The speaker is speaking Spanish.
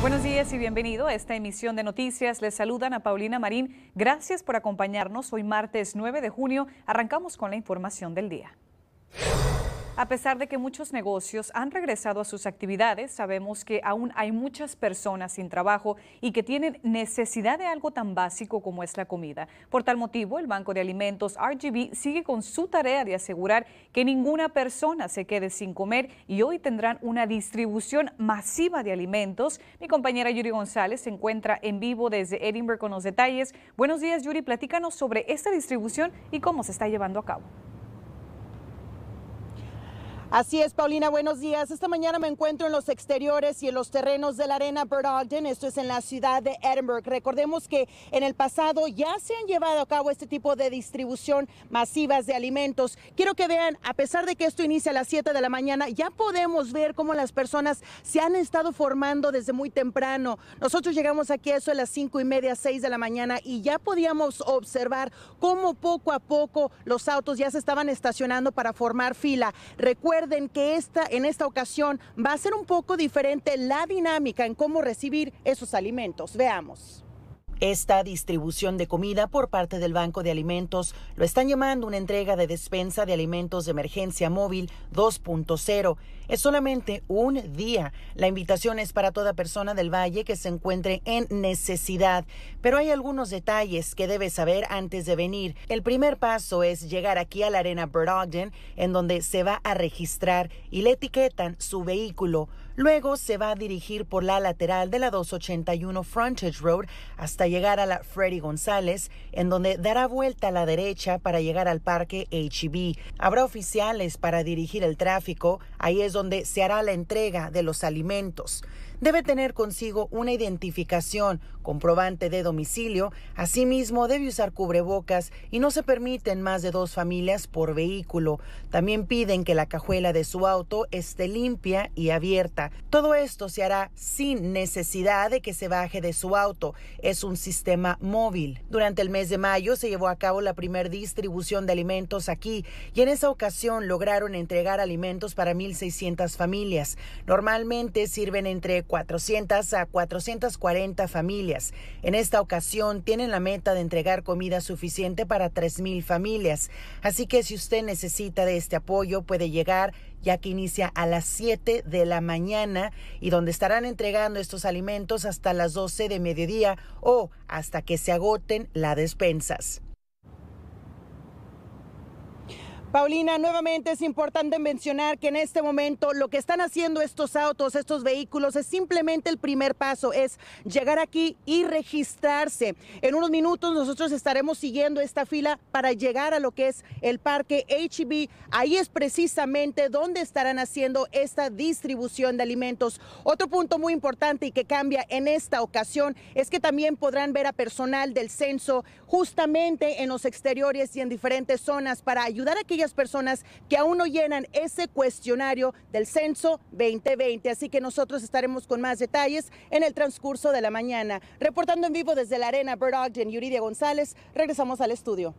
Buenos días y bienvenido a esta emisión de noticias. Les saludan a Paulina Marín. Gracias por acompañarnos. Hoy martes 9 de junio arrancamos con la información del día. A pesar de que muchos negocios han regresado a sus actividades, sabemos que aún hay muchas personas sin trabajo y que tienen necesidad de algo tan básico como es la comida. Por tal motivo, el Banco de Alimentos RGB sigue con su tarea de asegurar que ninguna persona se quede sin comer y hoy tendrán una distribución masiva de alimentos. Mi compañera Yuri González se encuentra en vivo desde Edinburgh con los detalles. Buenos días, Yuri. Platícanos sobre esta distribución y cómo se está llevando a cabo. Así es, Paulina, buenos días. Esta mañana me encuentro en los exteriores y en los terrenos de la arena Bird Ogden, esto es en la ciudad de Edinburgh. Recordemos que en el pasado ya se han llevado a cabo este tipo de distribución masivas de alimentos. Quiero que vean, a pesar de que esto inicia a las 7 de la mañana, ya podemos ver cómo las personas se han estado formando desde muy temprano. Nosotros llegamos aquí a eso a las 5 y media, 6 de la mañana y ya podíamos observar cómo poco a poco los autos ya se estaban estacionando para formar fila. Recuerda Recuerden que esta, en esta ocasión va a ser un poco diferente la dinámica en cómo recibir esos alimentos. Veamos. Esta distribución de comida por parte del Banco de Alimentos lo están llamando una entrega de despensa de alimentos de emergencia móvil 2.0. Es solamente un día. La invitación es para toda persona del Valle que se encuentre en necesidad, pero hay algunos detalles que debe saber antes de venir. El primer paso es llegar aquí a la Arena Brogden, en donde se va a registrar y le etiquetan su vehículo. Luego se va a dirigir por la lateral de la 281 Frontage Road hasta llegar a la Freddy González, en donde dará vuelta a la derecha para llegar al parque HB. E Habrá oficiales para dirigir el tráfico, ahí es donde se hará la entrega de los alimentos debe tener consigo una identificación, comprobante de domicilio, asimismo debe usar cubrebocas y no se permiten más de dos familias por vehículo. También piden que la cajuela de su auto esté limpia y abierta. Todo esto se hará sin necesidad de que se baje de su auto. Es un sistema móvil. Durante el mes de mayo se llevó a cabo la primera distribución de alimentos aquí y en esa ocasión lograron entregar alimentos para 1.600 familias. Normalmente sirven entre 400 a 440 familias. En esta ocasión tienen la meta de entregar comida suficiente para 3.000 familias. Así que si usted necesita de este apoyo puede llegar ya que inicia a las 7 de la mañana y donde estarán entregando estos alimentos hasta las 12 de mediodía o hasta que se agoten las despensas. Paulina, nuevamente es importante mencionar que en este momento lo que están haciendo estos autos, estos vehículos, es simplemente el primer paso, es llegar aquí y registrarse. En unos minutos nosotros estaremos siguiendo esta fila para llegar a lo que es el parque HB. E Ahí es precisamente donde estarán haciendo esta distribución de alimentos. Otro punto muy importante y que cambia en esta ocasión es que también podrán ver a personal del censo justamente en los exteriores y en diferentes zonas para ayudar a que personas que aún no llenan ese cuestionario del censo 2020. Así que nosotros estaremos con más detalles en el transcurso de la mañana. Reportando en vivo desde la arena Bird Ogden, Yuridia González, regresamos al estudio.